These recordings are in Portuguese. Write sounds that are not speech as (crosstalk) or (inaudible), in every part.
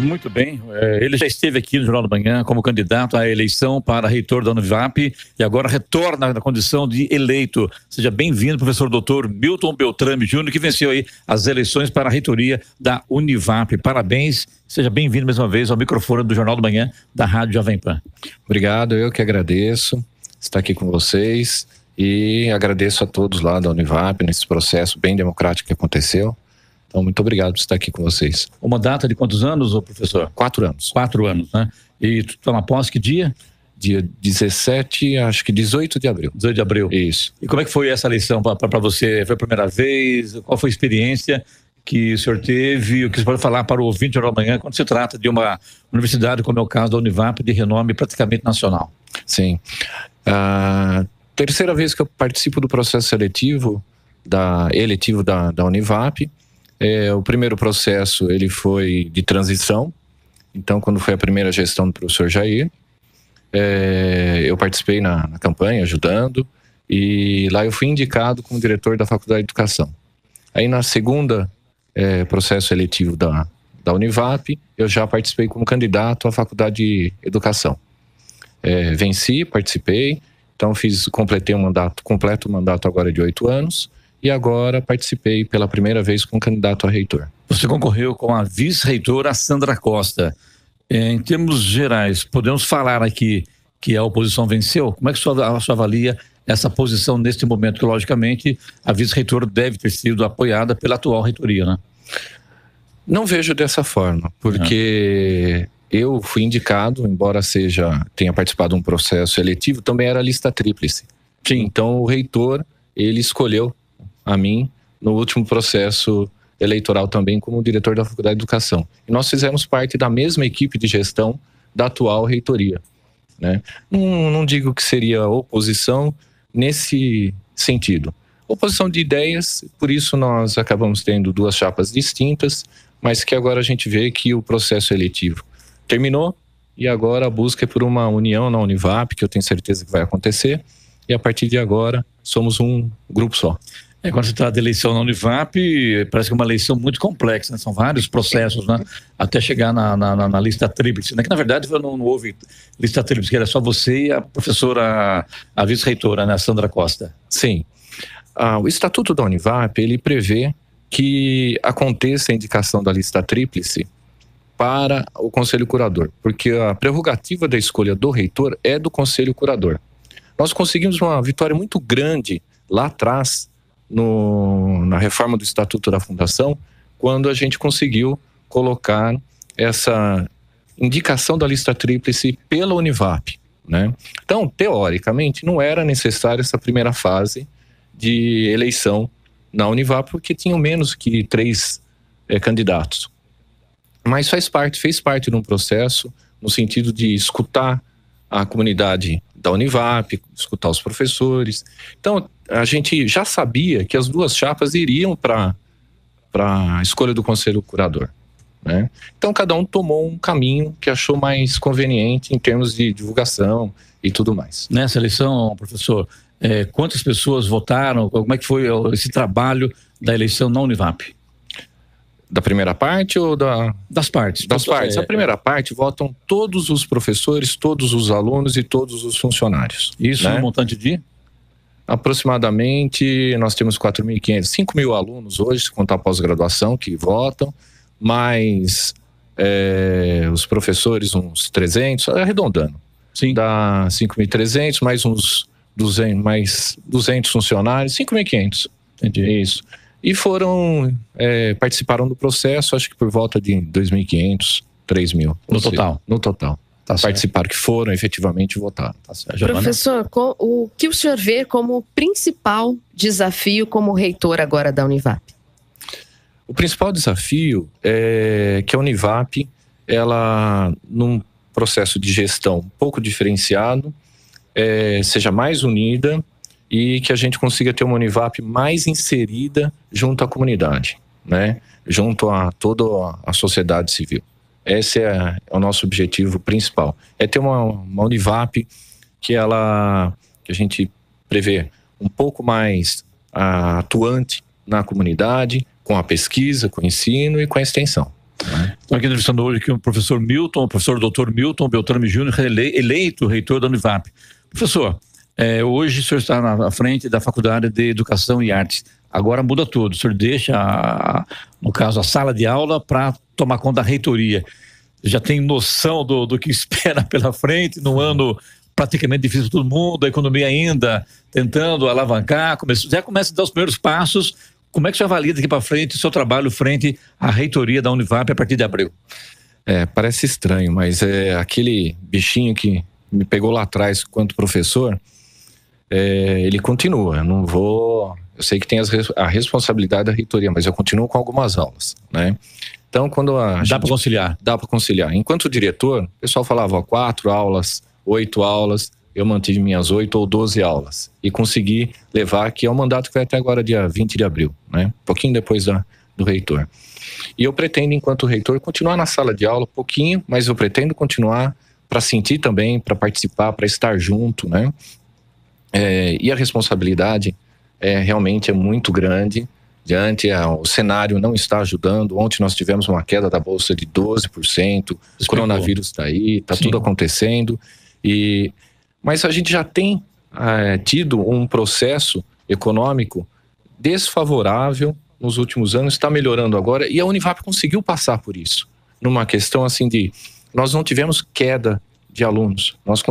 Muito bem. É, ele já esteve aqui no Jornal da Manhã como candidato à eleição para reitor da Univap e agora retorna na condição de eleito. Seja bem-vindo, professor doutor Milton Beltrame Júnior, que venceu aí as eleições para a reitoria da Univap. Parabéns. Seja bem-vindo mais uma vez ao microfone do Jornal da Manhã da Rádio Jovem Pan. Obrigado, eu que agradeço estar aqui com vocês e agradeço a todos lá da Univap nesse processo bem democrático que aconteceu. Então, muito obrigado por estar aqui com vocês. Uma data de quantos anos, professor? Quatro anos. Quatro anos, né? E tu toma tá posse que dia? Dia 17, acho que 18 de abril. 18 de abril. Isso. E como é que foi essa eleição para você? Foi a primeira vez? Qual foi a experiência que o senhor teve, o que você pode falar para o ouvinte de amanhã quando se trata de uma universidade, como é o caso da Univap, de renome praticamente nacional. Sim. terceira vez que eu participo do processo seletivo, da, eletivo da, da Univap, é, o primeiro processo ele foi de transição. Então, quando foi a primeira gestão do professor Jair, é, eu participei na, na, campanha, ajudando, e lá eu fui indicado como diretor da Faculdade de Educação. Aí, na segunda é, processo eletivo da, da Univap, eu já participei como candidato à Faculdade de Educação. É, venci, participei, então fiz, completei um mandato, completo o mandato agora de oito anos, e agora participei pela primeira vez como candidato a reitor. Você concorreu com a vice-reitora Sandra Costa. Em termos gerais, podemos falar aqui que a oposição venceu? Como é que a sua, sua avalia essa posição neste momento? Que, logicamente, a vice-reitora deve ter sido apoiada pela atual reitoria, né? Não vejo dessa forma, porque é. eu fui indicado, embora seja tenha participado de um processo eletivo, também era lista tríplice. Sim. Então, o reitor, ele escolheu a mim no último processo eleitoral também como diretor da Faculdade de Educação. E nós fizemos parte da mesma equipe de gestão da atual reitoria. Né? Não, não digo que seria oposição nesse sentido. Oposição de ideias, por isso nós acabamos tendo duas chapas distintas, mas que agora a gente vê que o processo eletivo terminou e agora a busca é por uma união na Univap, que eu tenho certeza que vai acontecer, e a partir de agora somos um grupo só. É, quando se trata de eleição na Univap, parece que é uma eleição muito complexa, né? são vários processos, né? até chegar na, na, na lista tríplice. Né? Que, na verdade, não, não houve lista tríplice, era só você e a professora, a vice-reitora, né? Sandra Costa. Sim. Ah, o Estatuto da Univap, ele prevê que aconteça a indicação da lista tríplice para o Conselho Curador, porque a prerrogativa da escolha do reitor é do Conselho Curador. Nós conseguimos uma vitória muito grande lá atrás no, na reforma do Estatuto da Fundação, quando a gente conseguiu colocar essa indicação da lista tríplice pela Univap. Né? Então, teoricamente, não era necessária essa primeira fase de eleição na Univap, porque tinham menos que três é, candidatos. Mas faz parte, fez parte de um processo no sentido de escutar a comunidade da Univap, escutar os professores. Então, a gente já sabia que as duas chapas iriam para a escolha do conselho curador. Né? Então, cada um tomou um caminho que achou mais conveniente em termos de divulgação e tudo mais. Nessa eleição, professor, é, quantas pessoas votaram? Como é que foi esse trabalho da eleição na Univap? Da primeira parte ou da. Das partes. Das partes. É, a primeira é. parte votam todos os professores, todos os alunos e todos os funcionários. Isso né? um montante de? Aproximadamente, nós temos 4.500, 5 mil alunos hoje, se contar pós-graduação, que votam, mais é, os professores, uns 300, arredondando. Sim. Dá 5.300, mais uns 200, mais 200 funcionários, 5.500. Entendi. Isso. E foram, é, participaram do processo, acho que por volta de 2.500, 3.000. No seja, total? No total. Tá participaram, que foram efetivamente votar. Tá Professor, o que o senhor vê como o principal desafio como reitor agora da Univap? O principal desafio é que a Univap, ela, num processo de gestão pouco diferenciado, é, seja mais unida e que a gente consiga ter uma Univap mais inserida junto à comunidade, né? junto a toda a sociedade civil. Esse é, é o nosso objetivo principal. É ter uma, uma Univap que ela que a gente prevê um pouco mais uh, atuante na comunidade, com a pesquisa, com o ensino e com a extensão. Né? Estou aqui entrevistando hoje aqui o professor Milton, o professor doutor Milton Beltrame Júnior, é eleito reitor da Univap. Professor, é, hoje o senhor está na frente da Faculdade de Educação e Artes. Agora muda tudo. O senhor deixa, a, no caso, a sala de aula para tomar conta da reitoria. Já tem noção do, do que (laughs) espera pela frente num ano praticamente difícil para todo mundo, a economia ainda tentando alavancar, já começa a dar os primeiros passos. Como é que o senhor avalia daqui para frente o seu trabalho frente à reitoria da Univap a partir de abril? É, parece estranho, mas é aquele bichinho que me pegou lá atrás quanto professor, é, ele continua. Eu não vou. Eu sei que tem as, a responsabilidade da reitoria, mas eu continuo com algumas aulas, né? Então, quando a. Dá para conciliar? Dá para conciliar. Enquanto diretor, o pessoal falava ó, quatro aulas, oito aulas, eu mantive minhas oito ou doze aulas e consegui levar, que é o mandato que vai até agora, dia 20 de abril, né? Um pouquinho depois da, do reitor. E eu pretendo, enquanto reitor, continuar na sala de aula pouquinho, mas eu pretendo continuar para sentir também, para participar, para estar junto, né? É, e a responsabilidade é, realmente é muito grande diante a, é, o cenário não está ajudando. Ontem nós tivemos uma queda da bolsa de 12%. O coronavírus está aí, está tudo acontecendo. E mas a gente já tem é, tido um processo econômico desfavorável nos últimos anos, está melhorando agora e a Univap conseguiu passar por isso numa questão assim de nós não tivemos queda de alunos, nós,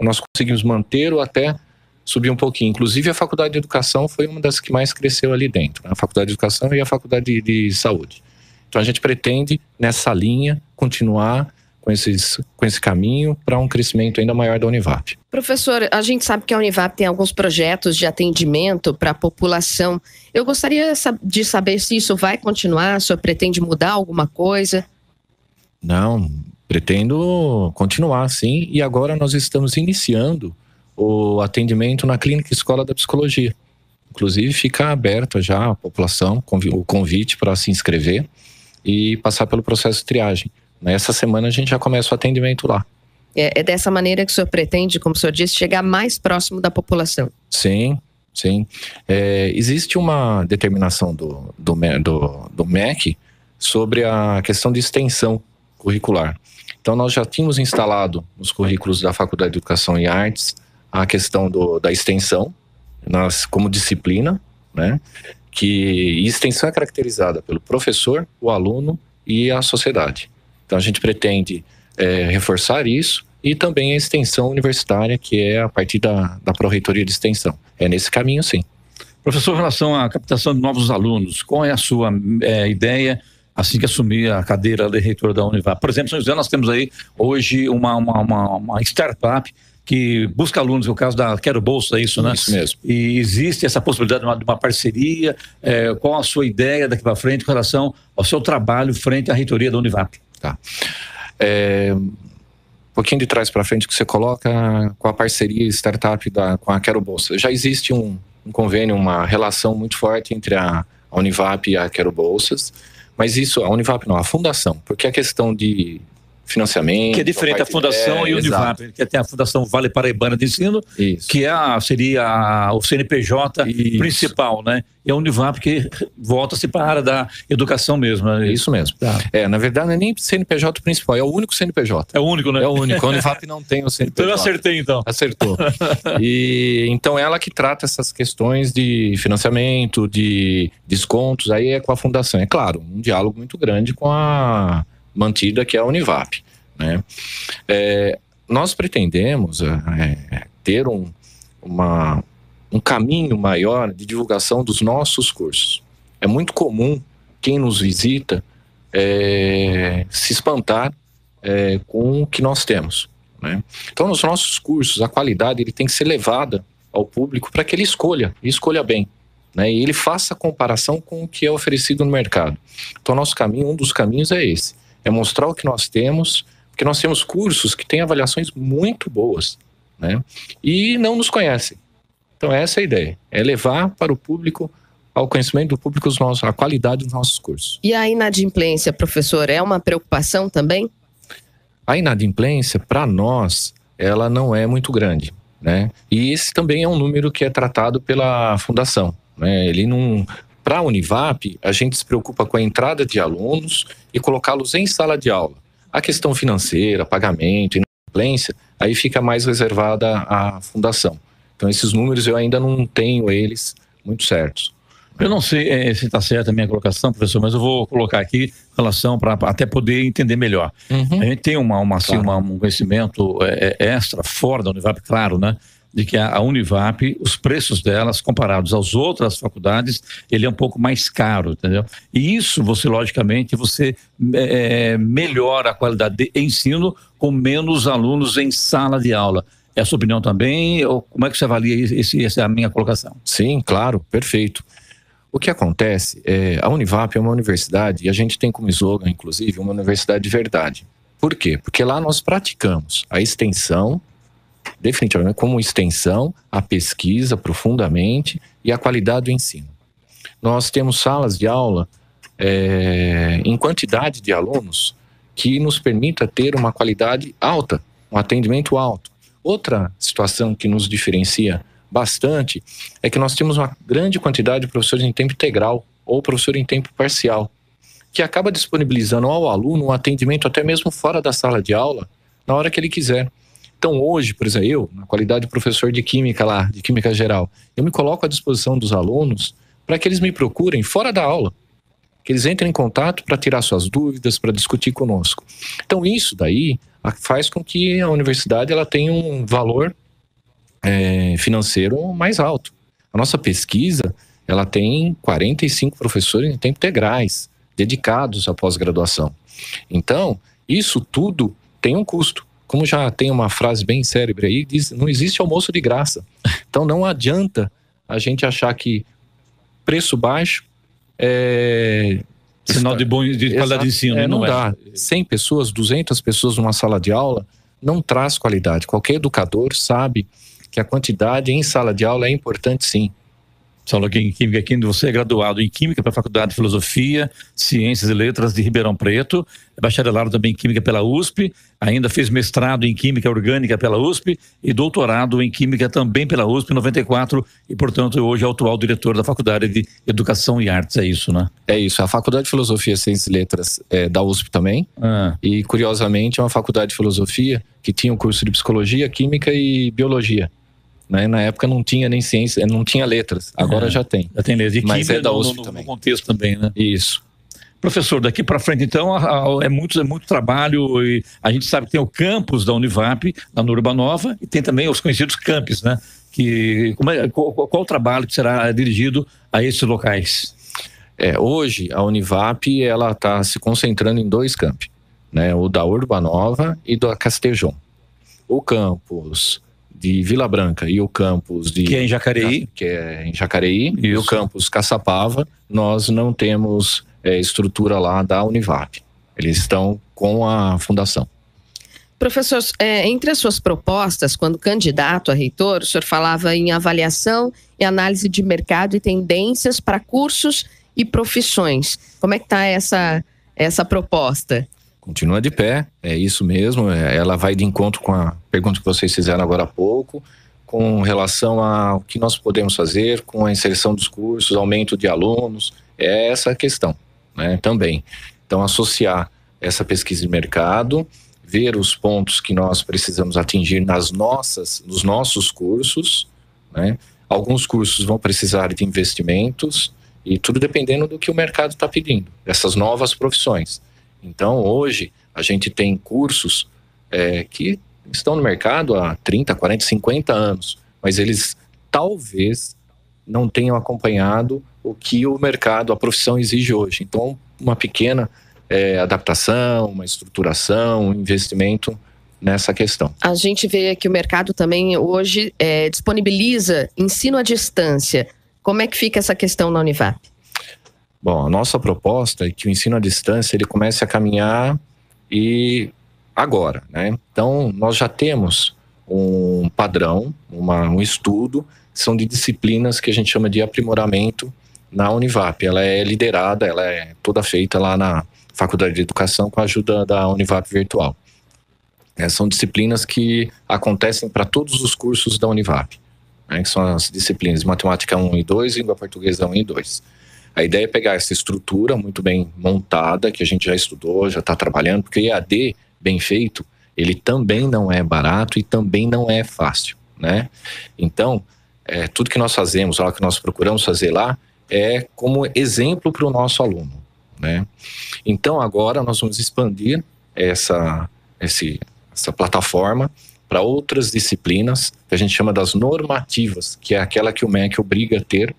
nós conseguimos manter ou até subir um pouquinho. Inclusive, a Faculdade de Educação foi uma das que mais cresceu ali dentro, né? a Faculdade de Educação e a Faculdade de, de Saúde. Então, a gente pretende, nessa linha, continuar com, esses, com esse caminho para um crescimento ainda maior da Univap. Professor, a gente sabe que a Univap tem alguns projetos de atendimento para a população. Eu gostaria de saber se isso vai continuar, se pretende mudar alguma coisa. Não, pretendo continuar, sim. E agora nós estamos iniciando o atendimento na Clínica Escola da Psicologia. Inclusive, fica aberto já a população, o convite para se inscrever e passar pelo processo de triagem. Nessa semana a gente já começa o atendimento lá. É, é, dessa maneira que o senhor pretende, como o senhor disse, chegar mais próximo da população. Sim, sim. É, existe uma determinação do, do, do, do MEC sobre a questão de extensão curricular. Então, nós já tínhamos instalado nos currículos da Faculdade de Educação e Artes a questão do, da extensão nas, como disciplina, né? Que extensão é caracterizada pelo professor, o aluno e a sociedade. Então a gente pretende é, reforçar isso e também a extensão universitária, que é a partir da, da Proreitoria de Extensão. É nesse caminho, sim. Professor, em relação à captação de novos alunos, qual é a sua é, ideia assim que assumir a cadeira de reitor da Univap? Por exemplo, São José, nós temos aí hoje uma, uma, uma, uma startup que busca alunos, no caso da Quero Bolsa, é isso, né? Isso mesmo. E existe essa possibilidade de uma, de uma parceria? É, qual a sua ideia daqui para frente com relação ao seu trabalho frente à reitoria da Univap? Tá. É, um pouquinho de trás para frente que você coloca com a parceria startup da, com a Quero Bolsa. Já existe um, um convênio, uma relação muito forte entre a, a Univap e a Quero Bolsas, mas isso, a Univap não, a fundação, porque a questão de financiamento. Que é diferente da Fundação é, e Univap, que tem até a Fundação Vale Paraibana de Ensino, Isso. que é a, seria o CNPJ Isso. principal, né? E a Univap que volta-se para a área da educação mesmo. Né? Isso mesmo. Tá. É, na verdade não é nem CNPJ principal, é o único CNPJ. É o único, né? É o único. A Univap não tem o CNPJ. Então eu acertei, então. Acertou. (laughs) e então ela que trata essas questões de financiamento, de descontos, aí é com a fundação. É claro, um diálogo muito grande com a mantida, que é a Univap. Né? É, nós pretendemos é, é, ter um, uma, um caminho maior de divulgação dos nossos cursos. É muito comum quem nos visita é, se espantar é, com o que nós temos. Né? Então, nos nossos cursos, a qualidade ele tem que ser levada ao público para que ele escolha, e escolha bem. Né? E ele faça comparação com o que é oferecido no mercado. Então, nosso caminho, um dos caminhos é esse é mostrar o que nós temos, porque nós temos cursos que têm avaliações muito boas, né? E não nos conhecem. Então essa é a ideia, é levar para o público ao conhecimento do público os nossos, a qualidade dos nossos cursos. E a inadimplência, professor, é uma preocupação também? A inadimplência, para nós, ela não é muito grande. Né? E esse também é um número que é tratado pela fundação. Né? Ele não, para a Univap, a gente se preocupa com a entrada de alunos e colocá-los em sala de aula. A questão financeira, pagamento, inadimplência, aí fica mais reservada à fundação. Então, esses números eu ainda não tenho eles muito certos. Eu não sei é, se está certa a minha colocação, professor, mas eu vou colocar aqui em relação para até poder entender melhor. Uhum. A gente tem uma, uma, assim, claro. assim, uma um conhecimento é, extra, fora da Univap, claro, né? de que a Univap, os preços delas, comparados às outras faculdades, ele é um pouco mais caro, entendeu? E isso, você, logicamente, você é, é melhora a qualidade de ensino com menos alunos em sala de aula. É a sua opinião também? Ou como é que você avalia esse, essa é a minha colocação? Sim, claro, perfeito. O que acontece é a Univap é uma universidade e a gente tem como slogan, inclusive, uma universidade de verdade. Por quê? Porque lá nós praticamos a extensão definitivamente, né, como extensão, a pesquisa profundamente e a qualidade do ensino. Nós temos salas de aula é, em quantidade de alunos que nos permita ter uma qualidade alta, um atendimento alto. Outra situação que nos diferencia bastante é que nós temos uma grande quantidade de professores em tempo integral ou professor em tempo parcial, que acaba disponibilizando ao aluno um atendimento até mesmo fora da sala de aula, na hora que ele quiser. Então, hoje, por exemplo, eu, na qualidade de professor de química lá, de química geral, eu me coloco à disposição dos alunos para que eles me procurem fora da aula, que eles entrem em contato para tirar suas dúvidas, para discutir conosco. Então, isso daí faz com que a universidade ela tenha um valor é, financeiro mais alto. A nossa pesquisa ela tem 45 professores em tempo integrais, dedicados à pós-graduação. Então, isso tudo tem um custo como já tem uma frase bem célebre aí, diz: não existe almoço de graça. (laughs) Então não adianta a gente achar que preço baixo é. Sinal de, bom, de qualidade de ensino, é, não, não é. dá. 100 pessoas, 200 pessoas numa sala de aula não traz qualidade. Qualquer educador sabe que a quantidade em sala de aula é importante sim, são em Química Química, você é graduado em Química pela Faculdade de Filosofia, Ciências e Letras de Ribeirão Preto, é bacharelado também em Química pela USP, ainda fez mestrado em Química Orgânica pela USP e doutorado em Química também pela USP em 94 e, portanto, é hoje é atual diretor da Faculdade de Educação e Artes, é isso, né? É isso, a Faculdade de Filosofia, Ciências e Letras é da USP também ah. e, curiosamente, é uma faculdade de filosofia que tinha um curso de Psicologia, Química e Biologia. Né? Na época não tinha nem ciência, não tinha letras. Agora é, já tem. Já tem letras. E Mas é da no, USP no, também. no contexto também, né? Isso. Professor, daqui para frente, então, é, muito, é muito trabalho. E a gente sabe que tem o campus da Univap, na Urbanova, e tem também os conhecidos campos, né? Que, é, qual, qual, o trabalho que será dirigido a esses locais? É, hoje, a Univap ela está se concentrando em dois campos, né? o da Urbanova e do Castejon. O campus de Vila Branca e o campus de que é em Jacareí, que é em Jacareí Isso. e o campus Caçapava, nós não temos é, estrutura lá da Univac. Eles estão com a fundação. Professor, é, entre as suas propostas, quando candidato a reitor, o senhor falava em avaliação e análise de mercado e tendências para cursos e profissões. Como é que está essa, essa proposta? continua de pé, é isso mesmo. É, ela vai de encontro com a pergunta que vocês fizeram agora há pouco, com relação ao que nós podemos fazer com a inserção dos cursos, aumento de alunos, é essa a questão né, também. Então, associar essa pesquisa de mercado, ver os pontos que nós precisamos atingir nas nossas, nos nossos cursos, né? Alguns cursos vão precisar de investimentos e tudo dependendo do que o mercado está pedindo, essas novas profissões. Então, hoje, a gente tem cursos é, que estão no mercado há 30, 40, 50 anos, mas eles talvez não tenham acompanhado o que o mercado, a profissão exige hoje. Então, uma pequena é, adaptação, uma estruturação, um investimento nessa questão. A gente vê que o mercado também hoje é, disponibiliza ensino à distância. Como é que fica essa questão na Univap? Bom, a nossa proposta é que o ensino à distância ele comece a caminhar e agora, né? Então, nós já temos um padrão, uma, um estudo, são de disciplinas que a gente chama de aprimoramento na Univap. Ela é liderada, ela é toda feita lá na Faculdade de Educação com a ajuda da Univap Virtual. É, são disciplinas que acontecem para todos os cursos da Univap, né, que são as disciplinas Matemática 1 e 2 e Língua Portuguesa 1 e 2. A ideia é pegar essa estrutura muito bem montada, que a gente já estudou, já está trabalhando, porque EAD bem feito, ele também não é barato e também não é fácil, né? Então, é, tudo que nós fazemos o que nós procuramos fazer lá, é como exemplo para o nosso aluno, né? Então, agora nós vamos expandir essa, esse, essa plataforma para outras disciplinas, que a gente chama das normativas, que é aquela que o MEC obriga a ter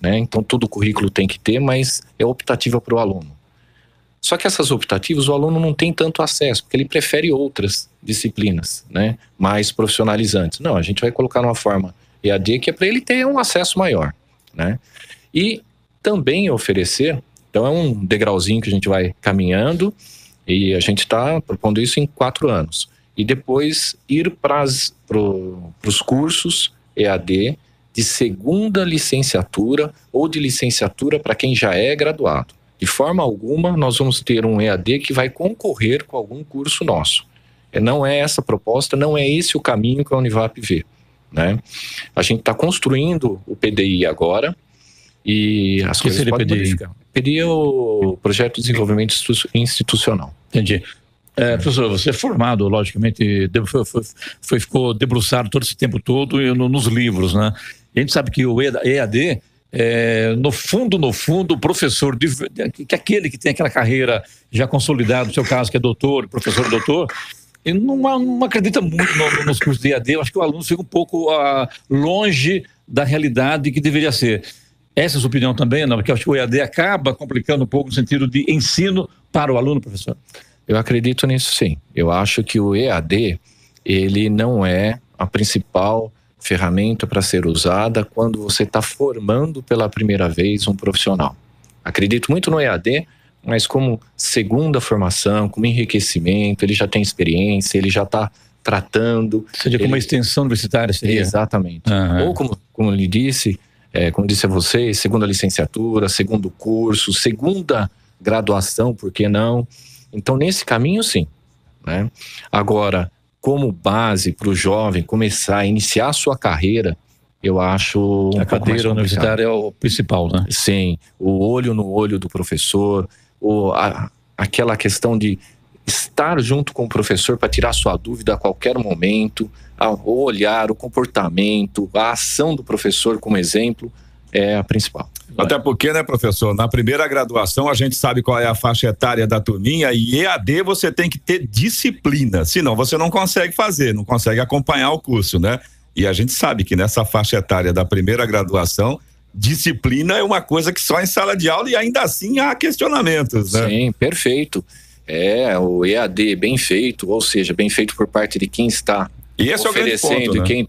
né? Então, todo currículo tem que ter, mas é optativa para o aluno. Só que essas optativas o aluno não tem tanto acesso, porque ele prefere outras disciplinas, né? mais profissionalizantes. Não, a gente vai colocar numa forma EAD que é para ele ter um acesso maior. Né? E também oferecer, então é um degrauzinho que a gente vai caminhando, e a gente está propondo isso em quatro anos. E depois ir para os cursos EAD, de segunda licenciatura ou de licenciatura para quem já é graduado. De forma alguma, nós vamos ter um EAD que vai concorrer com algum curso nosso. É, não é essa a proposta, não é esse o caminho que a Univap vê. Né? A gente está construindo o PDI agora e as que coisas podem PDI? modificar. É o Projeto de Desenvolvimento Institucional. Entendi. É, professor, você é formado, logicamente, foi, foi, foi, ficou debruçado todo esse tempo todo nos livros, né? A gente sabe que o EAD, é, no fundo, no fundo, o professor, de, que aquele que tem aquela carreira já consolidada, no seu caso, que é doutor, professor doutor, ele não, não acredita muito no, nos cursos de EAD. Eu acho que o aluno fica um pouco uh, longe da realidade que deveria ser. Essa é a sua opinião também, não? Porque acho que o EAD acaba complicando um pouco no sentido de ensino para o aluno, professor. Eu acredito nisso, sim. Eu acho que o EAD, ele não é a principal ferramenta para ser usada quando você está formando pela primeira vez um profissional. Acredito muito no EAD, mas como segunda formação, como enriquecimento, ele já tem experiência, ele já está tratando. Seja ele... como uma extensão universitária, seria? Exatamente. Uhum. Ou como, como lhe disse, é, como disse a você, segunda licenciatura, segundo curso, segunda graduação, por que não? Então, nesse caminho, sim. Né? Agora, como base para o jovem começar, a iniciar a sua carreira, eu acho. Um a cadeira universitária é o principal, né? Sim. O olho no olho do professor, o, a, aquela questão de estar junto com o professor para tirar sua dúvida a qualquer momento, o olhar, o comportamento, a ação do professor como exemplo é a principal. Até porque, né, professor, na primeira graduação a gente sabe qual é a faixa etária da turminha e EAD você tem que ter disciplina, senão você não consegue fazer, não consegue acompanhar o curso, né? E a gente sabe que nessa faixa etária da primeira graduação, disciplina é uma coisa que só em sala de aula e ainda assim há questionamentos, né? Sim, perfeito. É, o EAD bem feito, ou seja, bem feito por parte de quem está e tá esse oferecendo, é o grande ponto, né? quem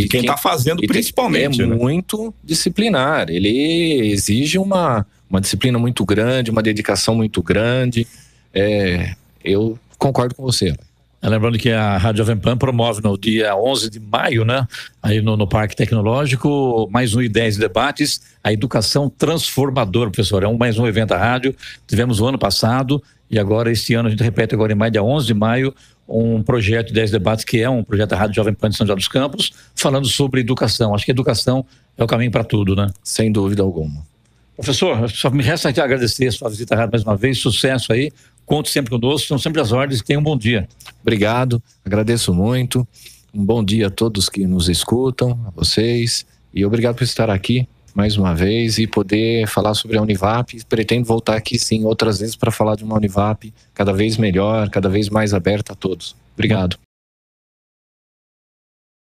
está quem tá fazendo e principalmente. É né? muito disciplinar. Ele exige uma, uma disciplina muito grande, uma dedicação muito grande. É, eu concordo com você. É, lembrando que a Rádio Jovem Pan promove no dia 11 de maio, né? Aí no, no Parque Tecnológico, mais um e 10 debates, a educação transformadora, professor. É um, mais um evento da rádio. Tivemos o ano passado e agora, este ano, a gente repete agora em maio, dia 11 de maio, um projeto 10 Debates, que é um projeto da Rádio Jovem Pan de São José dos Campos, falando sobre educação. Acho que educação é o caminho para tudo, né? Sem dúvida alguma. Professor, só me resta agradecer a sua visita à rádio mais uma vez, sucesso aí. Conto sempre conosco, são sempre as ordens e tenha um bom dia. Obrigado, agradeço muito. Um bom dia a todos que nos escutam, a vocês, e obrigado por estar aqui mais uma vez e poder falar sobre a Univap. Pretendo voltar aqui sim outras vezes para falar de uma Univap cada vez melhor, cada vez mais aberta a todos. Obrigado.